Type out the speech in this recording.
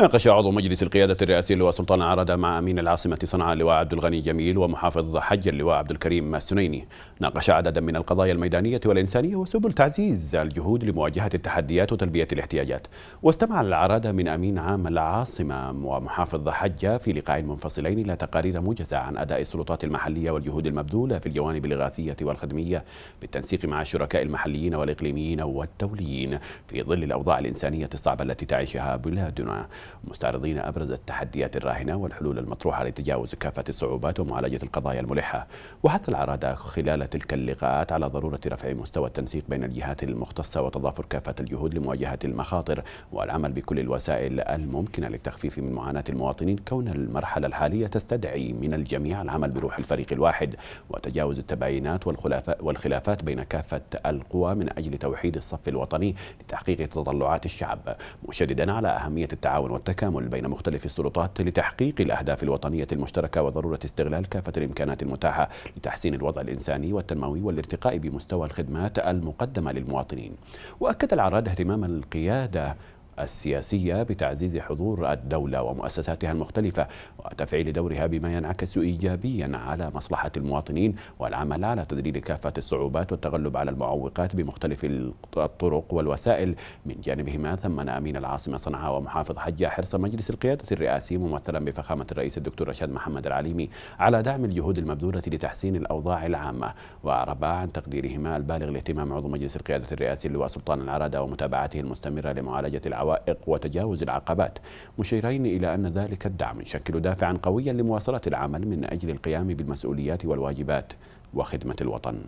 ناقش عضو مجلس القيادة الرئاسي اللواء سلطان عرده مع أمين العاصمة صنعاء اللواء عبد الغني جميل ومحافظ حج اللواء عبد الكريم السنيني ناقش عددا من القضايا الميدانية والإنسانية وسبل تعزيز الجهود لمواجهة التحديات وتلبية الاحتياجات واستمع العرادة من أمين عام العاصمة ومحافظ حج في لقاء منفصلين إلى تقارير موجزة عن أداء السلطات المحلية والجهود المبذولة في الجوانب الإغاثية والخدمية بالتنسيق مع الشركاء المحليين والإقليميين والدوليين في ظل الأوضاع الإنسانية الصعبة التي تعيشها بلادنا مستعرضين أبرز التحديات الراهنة والحلول المطروحة لتجاوز كافة الصعوبات ومعالجة القضايا الملحة وحث العرادة خلال تلك اللقاءات على ضرورة رفع مستوى التنسيق بين الجهات المختصة وتضافر كافة الجهود لمواجهة المخاطر والعمل بكل الوسائل الممكنة للتخفيف من معاناة المواطنين كون المرحلة الحالية تستدعي من الجميع العمل بروح الفريق الواحد وتجاوز التباينات والخلافات بين كافة القوى من أجل توحيد الصف الوطني لتحقيق تطلعات الشعب مشددا على أهمية التعاون التعاون والتكامل بين مختلف السلطات لتحقيق الأهداف الوطنية المشتركة وضرورة استغلال كافة الإمكانات المتاحة لتحسين الوضع الإنساني والتنموي والارتقاء بمستوى الخدمات المقدمة للمواطنين وأكد العراد اهتمام القيادة السياسية بتعزيز حضور الدولة ومؤسساتها المختلفة وتفعيل دورها بما ينعكس إيجابيا على مصلحة المواطنين والعمل على تدريب كافة الصعوبات والتغلب على المعوقات بمختلف الطرق والوسائل من جانبهما ثمن أمين العاصمة صنعاء ومحافظ حجة حرص مجلس القيادة الرئاسي ممثلا بفخامة الرئيس الدكتور رشاد محمد العليمي على دعم الجهود المبذولة لتحسين الأوضاع العامة وأعرب عن تقديرهما البالغ الاهتمام عضو مجلس القيادة الرئاسي اللواء سلطان العرادة ومتابعته المستمرة لمعالجة العوامل العوائق وتجاوز العقبات مشيرين إلى أن ذلك الدعم يشكل دافعا قويا لمواصلة العمل من أجل القيام بالمسؤوليات والواجبات وخدمة الوطن